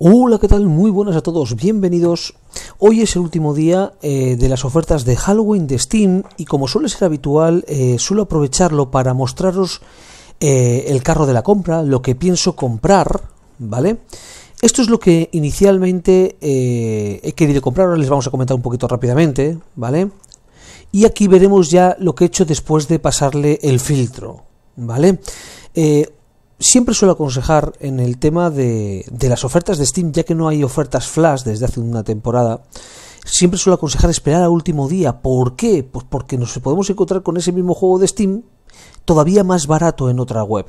Hola, ¿qué tal? Muy buenas a todos, bienvenidos. Hoy es el último día eh, de las ofertas de Halloween de Steam y como suele ser habitual, eh, suelo aprovecharlo para mostraros eh, el carro de la compra, lo que pienso comprar, ¿vale? Esto es lo que inicialmente he querido comprar, ahora les vamos a comentar un poquito rápidamente, ¿vale? Y aquí veremos ya lo que he hecho después de pasarle el filtro, ¿vale? siempre suelo aconsejar en el tema de, las ofertas de Steam, ya que no hay ofertas flash desde hace una temporada, siempre suelo aconsejar esperar al último día. ¿Por qué? Pues porque nos podemos encontrar con ese mismo juego de Steam todavía más barato en otra web.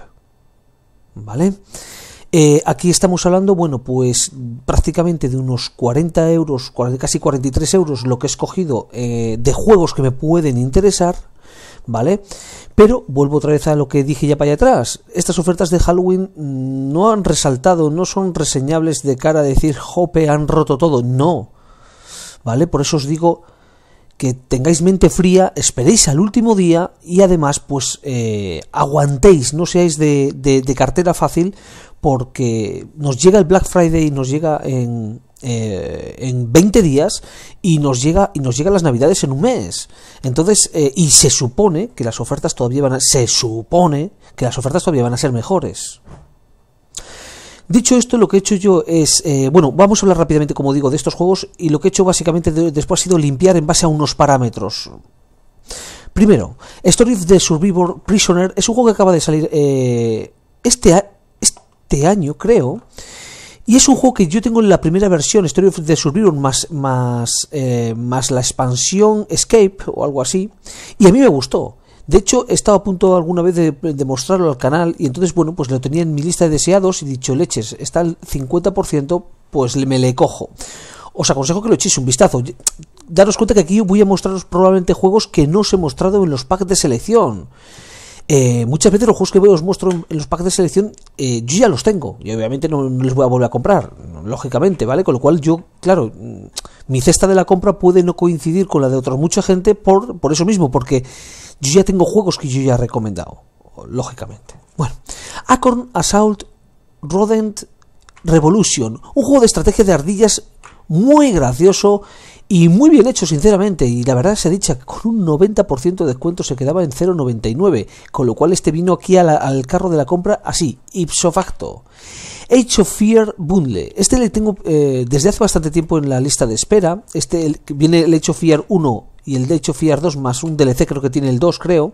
¿Vale? Eh, aquí estamos hablando, bueno, pues prácticamente de unos 40 euros, casi 43 euros, lo que he escogido eh, de juegos que me pueden interesar ¿vale? Pero vuelvo otra vez a lo que dije ya para allá atrás. Estas ofertas de Halloween mm, no han resaltado, no son reseñables de cara a decir, jope, han roto todo. No. ¿Vale? Por eso os digo que tengáis mente fría, esperéis al último día y además pues eh, aguantéis, no seáis de, cartera fácil porque nos llega el Black Friday, y nos llega en, eh, en 20 días y nos llega y nos llegan las navidades en un mes entonces eh, y se supone que las ofertas todavía van a, se supone que las ofertas todavía van a ser mejores Dicho esto, lo que he hecho yo es, eh, bueno, vamos a hablar rápidamente, como digo, de estos juegos y lo que he hecho básicamente después ha sido limpiar en base a unos parámetros. Primero, Story of the Survivor Prisoner es un juego que acaba de salir este, este año, creo, y es un juego que yo tengo en la primera versión, Story of the Survivor, más, más, eh, más la expansión Escape o algo así. Y a mí me gustó. De hecho, he estado a punto alguna vez de, mostrarlo al canal y entonces, bueno, pues lo tenía en mi lista de deseados y dicho, leches, está al 50%, pues me le cojo. Os aconsejo que lo echéis un vistazo. Daros cuenta que aquí voy a mostraros probablemente juegos que no os he mostrado en los packs de selección. Eh, muchas veces los juegos que veo os muestro en, los packs de selección, eh, yo ya los tengo y obviamente no, les voy a volver a comprar, lógicamente, ¿vale? Con lo cual yo, claro, mm, mi cesta de la compra puede no coincidir con la de otra mucha gente por, por eso mismo, porque yo ya tengo juegos que yo ya he recomendado, lógicamente. Bueno, Acorn Assault Rodent Revolution, un juego de estrategia de ardillas muy gracioso y muy bien hecho, sinceramente, y la verdad se ha dicho que con un 90% de descuento se quedaba en 0,99, con lo cual este vino aquí al carro de la compra así, ipso facto. Age of Fear Bundle. Este le tengo eh, desde hace bastante tiempo en la lista de espera. Este viene el hecho of Fear 1 y el de Age of Fear 2 más un DLC creo que tiene el 2, creo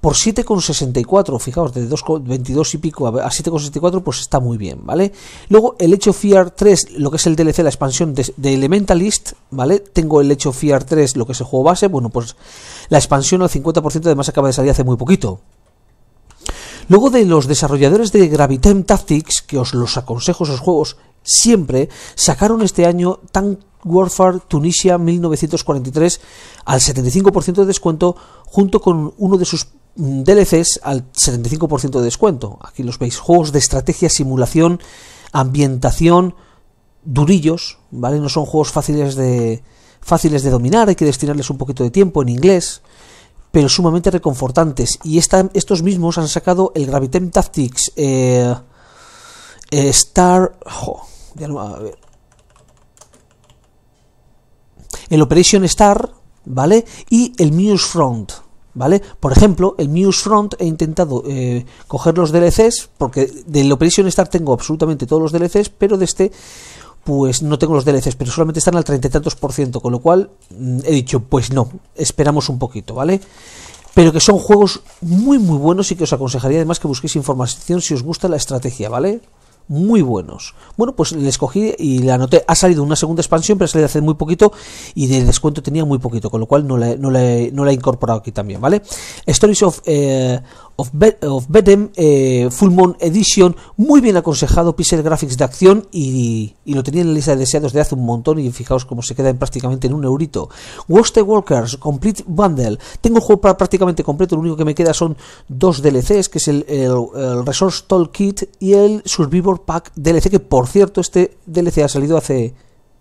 por 7,64, fijaos, de 2, 22 y pico a 7,64, pues está muy bien, ¿vale? Luego el hecho Fear 3, lo que es el DLC, la expansión de, Elementalist, ¿vale? Tengo el hecho Fear 3, lo que es el juego base, bueno, pues la expansión al 50% además acaba de salir hace muy poquito. Luego de los desarrolladores de Gravitem Tactics, que os los aconsejo esos juegos siempre, sacaron este año Tank Warfare Tunisia 1943 al 75% de descuento junto con uno de sus Mm, DLCs al 75% de descuento. Aquí los veis, juegos de estrategia, simulación, ambientación, durillos, ¿vale? No son juegos fáciles de, fáciles de dominar, hay que destinarles un poquito de tiempo en inglés, pero sumamente reconfortantes. Y estos mismos han sacado el Gravitem Tactics, eh, eh, Star... El Operation Star, ¿vale? Y el Muse Front. ¿vale? Por ejemplo, el Muse Front he intentado eh, coger los DLCs, porque del Operation Star tengo absolutamente todos los DLCs, pero de este pues no tengo los DLCs, pero solamente están al treinta y tantos por ciento, con lo cual mm, he dicho, pues no, esperamos un poquito, ¿vale? Pero que son juegos muy, muy buenos y que os aconsejaría además que busquéis información si os gusta la estrategia, ¿vale? muy buenos. Bueno, pues le escogí y la anoté. Ha salido una segunda expansión, pero ha salido hace muy poquito y de descuento tenía muy poquito, con lo cual no la, no no la he incorporado aquí también, ¿vale? Stories of... Eh, of, eh, Full Moon Edition, muy bien aconsejado, pixel graphics de acción y, lo tenía en la lista de deseados de hace un montón y fijaos cómo se queda prácticamente en un eurito. Worsted Walkers Complete Bundle, tengo un juego prácticamente completo, lo único que me queda son dos DLCs, que es el, Resource Tool Kit y el Survivor Pack DLC, que por cierto este DLC ha salido hace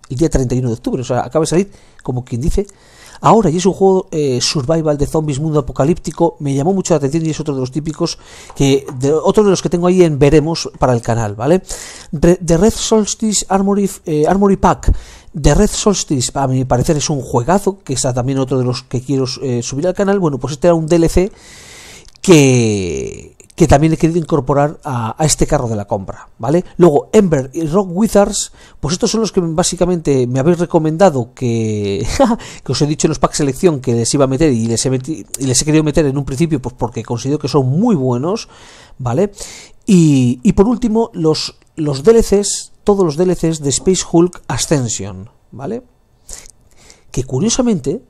el día 31 de octubre, o sea, acaba de salir como quien dice Ahora, y es un juego eh, survival de zombies, mundo apocalíptico, me llamó mucho la atención y es otro de los típicos que, otro de los que tengo ahí en veremos para el canal, ¿vale? The Red Solstice Armory, eh, Armory Pack. The Red Solstice, a mi parecer, es un juegazo, que está también otro de los que quiero eh, subir al canal. Bueno, pues este era un DLC que que también he querido incorporar a, este carro de la compra, ¿vale? Luego, Ember y Rock Wizards, pues estos son los que básicamente me habéis recomendado que, que os he dicho en los packs selección que les iba a meter y les, he querido meter en un principio, pues porque considero que son muy buenos, ¿vale? Y, por último, los, los DLCs, todos los DLCs de Space Hulk Ascension, ¿vale? Que curiosamente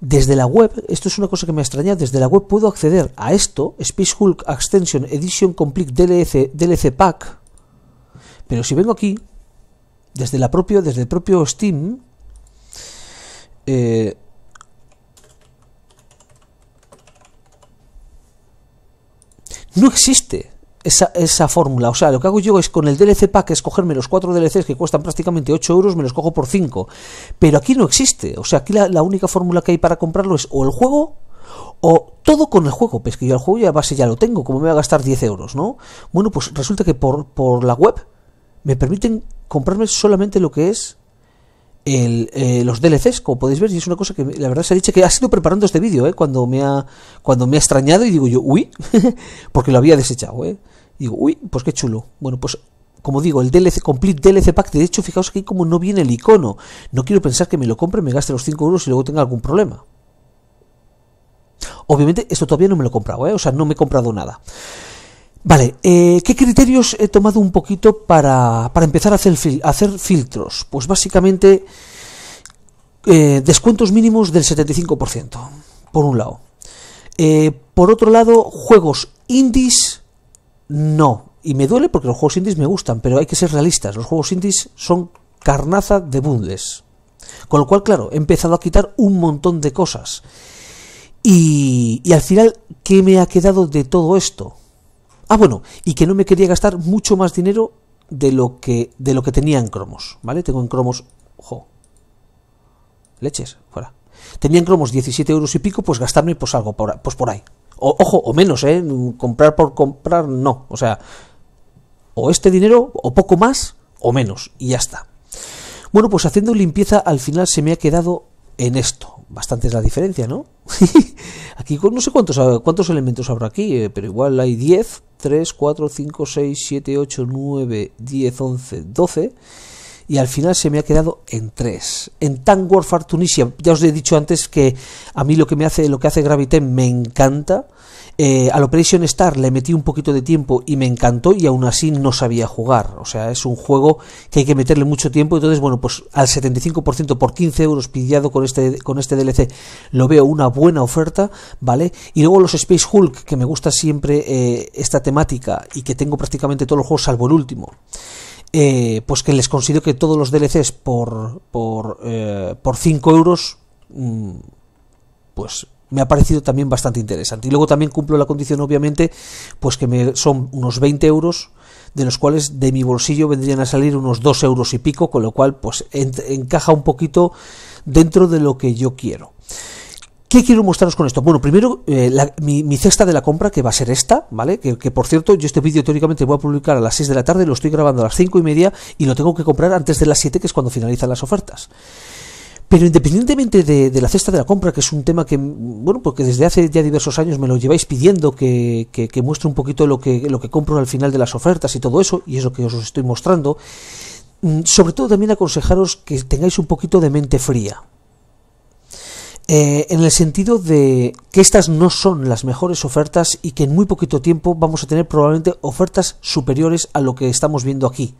desde la web, esto es una cosa que me extraña, desde la web puedo acceder a esto, Space Hulk Extension Edition Complete DLC, DLC Pack, pero si vengo aquí, desde, la propio, desde el propio Steam, eh, no existe esa, esa fórmula. O sea, lo que hago yo es con el DLC pack escogerme los cuatro DLCs que cuestan prácticamente 8 euros, me los cojo por 5. Pero aquí no existe. O sea, aquí la, única fórmula que hay para comprarlo es o el juego o todo con el juego, pues que yo el juego ya base ya lo tengo, como me voy a gastar 10 euros, ¿no? Bueno, pues resulta que por, por la web me permiten comprarme solamente lo que es el, eh, los DLCs, como podéis ver, y es una cosa que la verdad se ha dicho que ha sido preparando este vídeo, ¿eh? Cuando me ha, cuando me ha extrañado y digo yo, uy, porque lo había desechado, ¿eh? Digo, uy, pues qué chulo. Bueno, pues como digo, el DLC, Complete DLC Pack, de hecho, fijaos aquí como no viene el icono. No quiero pensar que me lo compre, me gaste los 5 euros y luego tenga algún problema. Obviamente, esto todavía no me lo he comprado, ¿eh? o sea, no me he comprado nada. Vale, eh, ¿qué criterios he tomado un poquito para, empezar a hacer, hacer filtros? Pues básicamente eh, descuentos mínimos del 75%, por un lado. Eh, por otro lado, juegos indies no. Y me duele porque los juegos indies me gustan, pero hay que ser realistas. Los juegos indies son carnaza de bundles. Con lo cual, claro, he empezado a quitar un montón de cosas. Y, y al final, ¿qué me ha quedado de todo esto? Ah, bueno, y que no me quería gastar mucho más dinero de lo que, de lo que tenía en cromos, ¿vale? Tengo en cromos... ¡Jo! Leches, fuera. Tenía en cromos 17 euros y pico, pues gastarme pues algo, por, pues por ahí, o, ojo, o menos, ¿eh? Comprar por comprar, no. O sea, o este dinero, o poco más, o menos. Y ya está. Bueno, pues haciendo limpieza al final se me ha quedado en esto. Bastante es la diferencia, ¿no? aquí no sé cuántos, cuántos elementos habrá aquí, eh, pero igual hay 10, 3, 4, 5, 6, 7, 8, 9, 10, 11, 12 y al final se me ha quedado en 3. En Tank Warfare Tunisia, ya os he dicho antes que a mí lo que me hace, lo que hace me encanta. Eh, al Operation Star le metí un poquito de tiempo y me encantó y aún así no sabía jugar. O sea, es un juego que hay que meterle mucho tiempo. Entonces, bueno, pues al 75% por 15 euros Pidiado con este, con este DLC lo veo una buena oferta, ¿vale? Y luego los Space Hulk, que me gusta siempre eh, esta temática y que tengo prácticamente todos los juegos salvo el último. Eh, pues que les considero que todos los DLCs por, por, eh, por 5 euros, mm, pues me ha parecido también bastante interesante. Y luego también cumplo la condición, obviamente, pues que me, son unos 20 euros, de los cuales de mi bolsillo vendrían a salir unos 2 euros y pico, con lo cual pues encaja un poquito dentro de lo que yo quiero. ¿Qué quiero mostraros con esto? Bueno, primero, eh, mi, cesta de la compra, que va a ser esta, ¿vale? Que, por cierto, yo este vídeo teóricamente voy a publicar a las 6 de la tarde, lo estoy grabando a las 5 y media y lo tengo que comprar antes de las 7, que es cuando finalizan las ofertas. Pero independientemente de, la cesta de la compra, que es un tema que, bueno, porque desde hace ya diversos años me lo lleváis pidiendo, que, muestre un poquito lo que, lo que compro al final de las ofertas y todo eso, y es lo que os estoy mostrando, mm, sobre todo también aconsejaros que tengáis un poquito de mente fría, eh, en el sentido de que estas no son las mejores ofertas y que en muy poquito tiempo vamos a tener probablemente ofertas superiores a lo que estamos viendo aquí.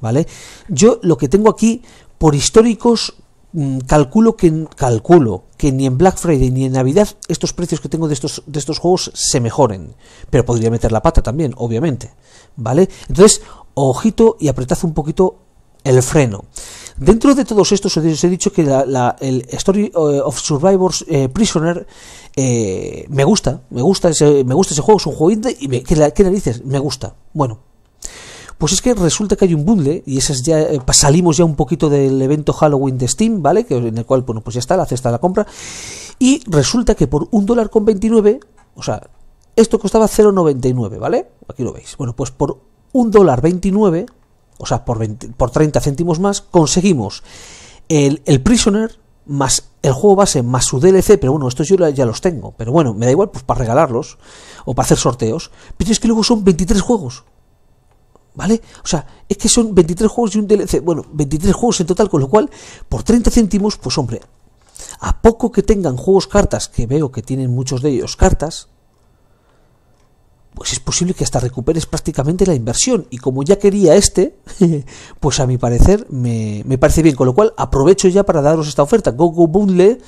¿Vale? Yo lo que tengo aquí, por históricos, mm, calculo que calculo que ni en Black Friday ni en Navidad estos precios que tengo de estos de estos juegos se mejoren, pero podría meter la pata también, obviamente, ¿vale? Entonces, ojito y apretad un poquito el freno. Dentro de todos estos os he dicho que el Story eh, of Survivors eh, Prisoner eh, me gusta, me gusta, ese, me gusta ese juego, es un juego indie y ¿qué, narices, me gusta. Bueno, pues es que resulta que hay un bundle, y esas ya salimos ya un poquito del evento Halloween de Steam, ¿vale? Que, en el cual, bueno, pues ya está, la cesta de la compra. Y resulta que por un dólar con 29, o sea, esto costaba 0,99, ¿vale? Aquí lo veis. Bueno, pues por un dólar veintinueve, o sea, por, por 30 céntimos más, conseguimos el, el, Prisoner más el juego base más su DLC, pero bueno, estos yo ya los tengo, pero bueno, me da igual, pues para regalarlos o para hacer sorteos, pero es que luego son 23 juegos. ¿Vale? O sea, es que son 23 juegos y un DLC. Bueno, 23 juegos en total, con lo cual, por 30 céntimos, pues hombre, a poco que tengan juegos cartas, que veo que tienen muchos de ellos cartas, pues es posible que hasta recuperes prácticamente la inversión. Y como ya quería este, pues a mi parecer me, parece bien. Con lo cual aprovecho ya para daros esta oferta. GoGo Bundle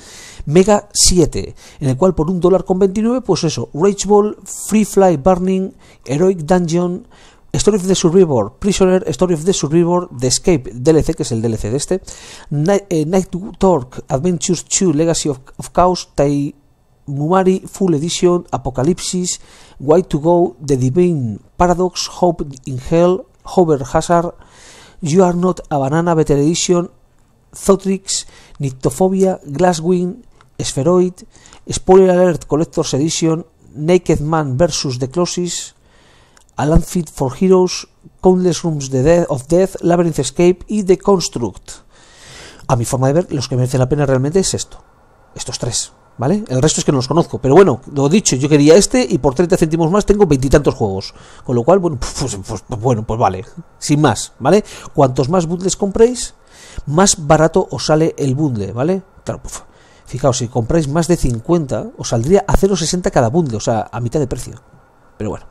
Mega 7, en el cual por un dólar con 29, pues eso, Rage Ball, Free Fly Burning, Heroic Dungeon, Story of the Survivor, Prisoner, Story of the Survivor, The Escape, DLC, que es el DLC de este, eh, Night, Torque, Adventures 2, Legacy of, Chaos, Tai... Mumari Full Edition, Apocalipsis, Why to Go, The Divine Paradox, Hope in Hell, Hover Hazard, You Are Not a Banana Better Edition, Zotrix, Nyctophobia, Glasswing, Spheroid, Spoiler Alert Collector's Edition, Naked Man vs. The Closes, A Fit for Heroes, Countless Rooms The of Death, Labyrinth Escape y The Construct. A mi forma de ver, los que merecen la pena realmente es esto. Estos tres. ¿Vale? El resto es que no los conozco. Pero bueno, lo dicho, yo quería este y por 30 céntimos más tengo veintitantos juegos. Con lo cual, bueno pues, pues, pues, pues, bueno, pues vale. Sin más, ¿vale? Cuantos más bundles compréis, más barato os sale el bundle, ¿vale? Claro, fijaos, si compráis más de 50, os saldría a 0,60 cada bundle, o sea, a mitad de precio. Pero bueno.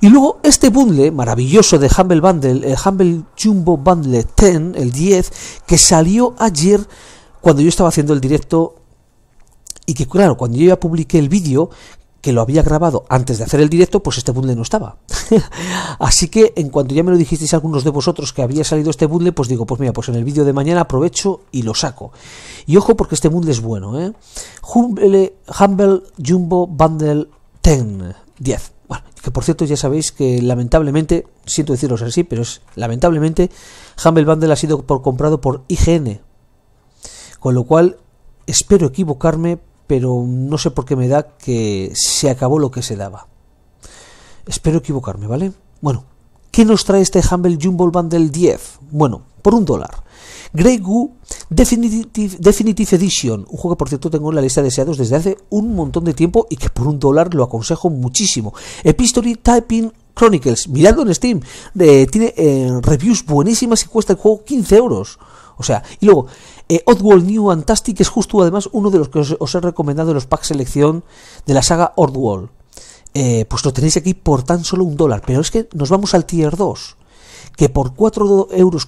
Y luego este bundle maravilloso de Humble Bundle, el Humble Jumbo Bundle 10, el 10, que salió ayer cuando yo estaba haciendo el directo y que claro, cuando yo ya publiqué el vídeo, que lo había grabado antes de hacer el directo, pues este bundle no estaba. Así que en cuanto ya me lo dijisteis algunos de vosotros que había salido este bundle, pues digo, pues mira, pues en el vídeo de mañana aprovecho y lo saco. Y ojo porque este bundle es bueno, ¿eh? Humble, Jumbo Bundle 10, 10. Bueno, que por cierto ya sabéis que lamentablemente, siento deciros así, pero es lamentablemente, Humble Bundle ha sido por, comprado por IGN. Con lo cual, espero equivocarme, pero no sé por qué me da que se acabó lo que se daba. Espero equivocarme, ¿vale? Bueno, ¿qué nos trae este Humble Jumble Bundle 10? Bueno, por un dólar. Grey Goo Definitive, Edition, un juego que por cierto tengo en la lista de deseados desde hace un montón de tiempo y que por un dólar lo aconsejo muchísimo. Epistory Typing Chronicles, miradlo en Steam, eh, tiene eh, reviews buenísimas y cuesta el juego 15 euros. O sea, y luego, eh, Oddworld New Fantastic es justo además uno de los que os, he recomendado en los packs selección de la saga Oddworld. Eh, pues lo tenéis aquí por tan solo un dólar, pero es que nos vamos al tier 2 que por 4,95 euros,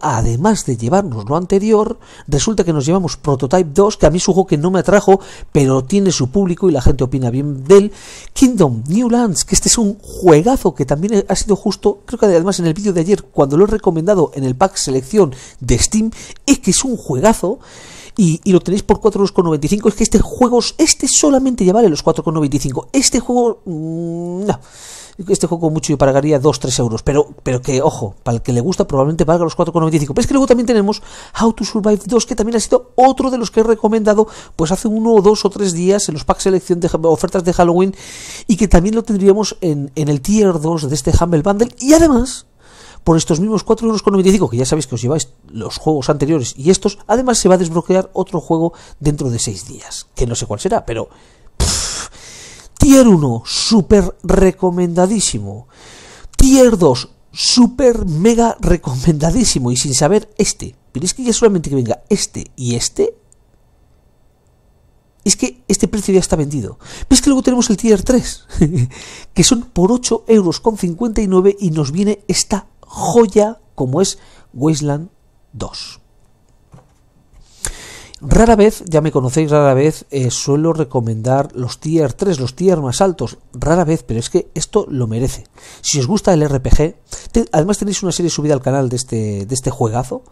además de llevarnos lo anterior, resulta que nos llevamos Prototype 2, que a mí es juego que no me atrajo, pero tiene su público y la gente opina bien del Kingdom New Lands, que este es un juegazo que también ha sido justo, creo que además en el vídeo de ayer, cuando lo he recomendado en el pack selección de Steam, es que es un juegazo. Y, lo tenéis por 4,95€. Es que este juego, este solamente ya vale los 4,95€. Este juego, mm, no este juego mucho yo pagaría 2-3 euros, pero, pero que, ojo, para el que le gusta probablemente valga los 4,95. Pero es que luego también tenemos How to Survive 2, que también ha sido otro de los que he recomendado, pues hace uno o dos o tres días en los packs selección de ofertas de Halloween, y que también lo tendríamos en, en el Tier 2 de este Humble Bundle, y además por estos mismos euros, que ya sabéis que os lleváis los juegos anteriores y estos, además se va a desbloquear otro juego dentro de 6 días, que no sé cuál será, pero Tier 1, súper recomendadísimo. Tier 2, súper mega recomendadísimo. Y sin saber este. Pero es que ya solamente que venga este y este. Es que este precio ya está vendido. Pero es que luego tenemos el tier 3. que son por 8 euros con 59 y nos viene esta joya como es Wasteland 2. Rara vez, ya me conocéis, rara vez eh, suelo recomendar los tier 3, los tier más altos. Rara vez, pero es que esto lo merece. Si os gusta el RPG, además tenéis una serie subida al canal de este, de este juegazo.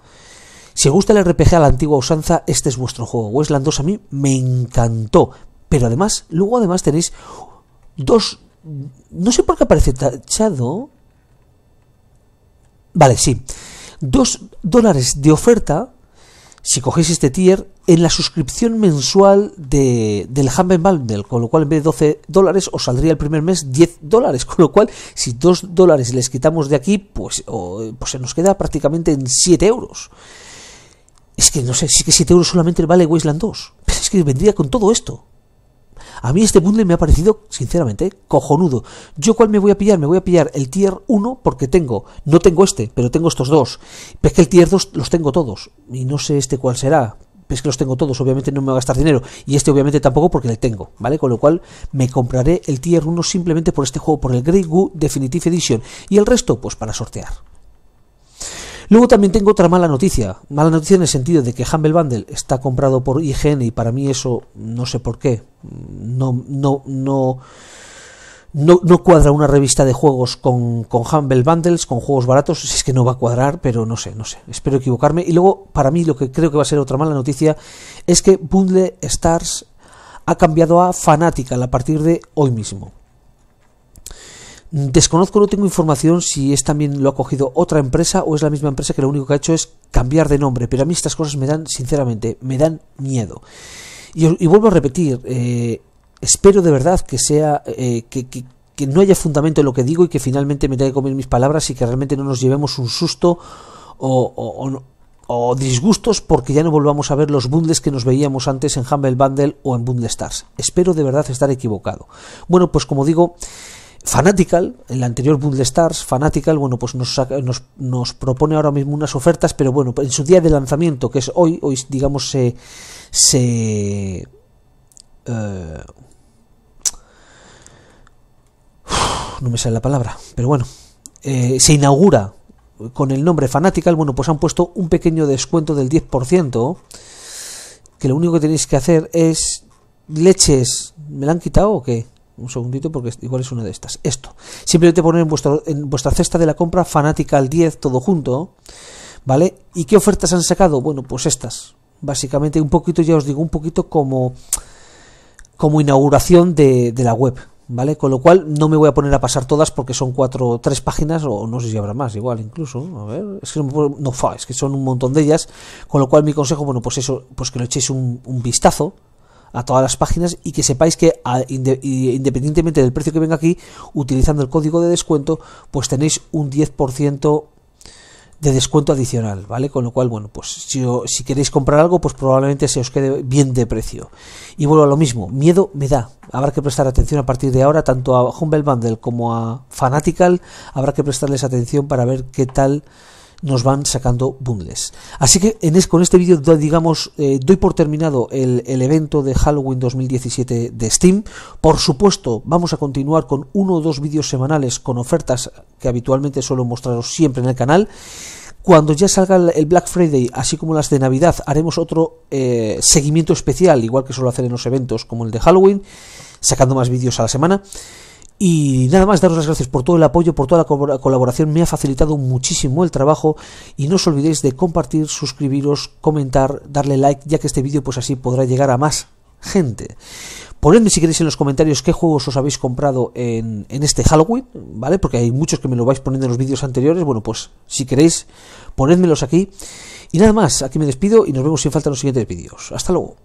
Si os gusta el RPG a la antigua usanza, este es vuestro juego. Westland 2 a mí me encantó. Pero además, luego además tenéis dos... No sé por qué aparece tachado. Vale, sí. Dos dólares de oferta si cogéis este tier en la suscripción mensual de, del Humble Bundle, con lo cual en vez de 12 dólares os saldría el primer mes 10 dólares, con lo cual si 2 dólares les quitamos de aquí, pues, pues se nos queda prácticamente en 7 euros. Es que no sé, si que 7 euros solamente vale Wasteland 2, pero es que vendría con todo esto. A mí este bundle me ha parecido, sinceramente, cojonudo. ¿Yo cuál me voy a pillar? Me voy a pillar el tier 1 porque tengo, no tengo este, pero tengo estos dos. Pero es que el tier 2 los tengo todos y no sé este cuál será. Es que los tengo todos, obviamente no me va a gastar dinero. Y este obviamente tampoco porque le tengo, ¿vale? Con lo cual me compraré el tier 1 simplemente por este juego, por el Grey Goo Definitive Edition. Y el resto, pues para sortear. Luego también tengo otra mala noticia. Mala noticia en el sentido de que Humble Bundle está comprado por IGN y para mí eso no sé por qué. No, no, no. No, cuadra una revista de juegos con, con Humble Bundles, con juegos baratos, si es que no va a cuadrar, pero no sé, no sé, espero equivocarme. Y luego, para mí, lo que creo que va a ser otra mala noticia es que Bundle Stars ha cambiado a Fanatical a partir de hoy mismo. Desconozco, no tengo información si es también lo ha cogido otra empresa o es la misma empresa que lo único que ha hecho es cambiar de nombre, pero a mí estas cosas me dan, sinceramente, me dan miedo. Y, vuelvo a repetir, eh, espero de verdad que sea, eh, que, no haya fundamento en lo que digo y que finalmente me tenga que comer mis palabras y que realmente no nos llevemos un susto o, o disgustos porque ya no volvamos a ver los bundles que nos veíamos antes en Humble Bundle o en Bundle Stars. Espero de verdad estar equivocado. Bueno, pues como digo, Fanatical, el anterior Stars, Fanatical, bueno, pues nos, nos, propone ahora mismo unas ofertas, pero bueno, en su día de lanzamiento, que es hoy, hoy digamos se... se eh, no me sale la palabra, pero bueno, eh, se inaugura con el nombre Fanatical, bueno, pues han puesto un pequeño descuento del 10%, que lo único que tenéis que hacer es leches, ¿me la han quitado o qué? un segundito porque igual es una de estas. Esto. Simplemente poner en, vuestro, en vuestra cesta de la compra Fanatical 10 todo junto. ¿Vale? ¿Y qué ofertas han sacado? Bueno, pues estas. Básicamente un poquito, ya os digo, un poquito como, como inauguración de, la web. ¿Vale? Con lo cual no me voy a poner a pasar todas porque son cuatro, tres páginas o no sé si habrá más, igual incluso. A ver, es que no, es que son un montón de ellas. Con lo cual mi consejo, bueno, pues eso, pues que lo echéis un, un vistazo, a todas las páginas y que sepáis que independientemente del precio que venga aquí, utilizando el código de descuento, pues tenéis un 10% de descuento adicional, ¿vale? Con lo cual, bueno, pues si, si, queréis comprar algo, pues probablemente se os quede bien de precio. Y vuelvo a lo mismo, miedo me da. Habrá que prestar atención a partir de ahora, tanto a Humble Bundle como a Fanatical, habrá que prestarles atención para ver qué tal nos van sacando bundles. Así que en con este vídeo, digamos, eh, doy por terminado el, evento de Halloween 2017 de Steam. Por supuesto, vamos a continuar con uno o dos vídeos semanales con ofertas que habitualmente suelo mostraros siempre en el canal. Cuando ya salga el Black Friday, así como las de Navidad, haremos otro eh, seguimiento especial, igual que suelo hacer en los eventos como el de Halloween, sacando más vídeos a la semana. Y nada más, daros las gracias por todo el apoyo, por toda la colaboración. Me ha facilitado muchísimo el trabajo. Y no os olvidéis de compartir, suscribiros, comentar, darle like, ya que este vídeo, pues así podrá llegar a más gente. Ponedme si queréis en los comentarios qué juegos os habéis comprado en, en, este Halloween, ¿vale? Porque hay muchos que me lo vais poniendo en los vídeos anteriores. Bueno, pues si queréis, ponedmelos aquí. Y nada más, aquí me despido y nos vemos sin falta en los siguientes vídeos. Hasta luego.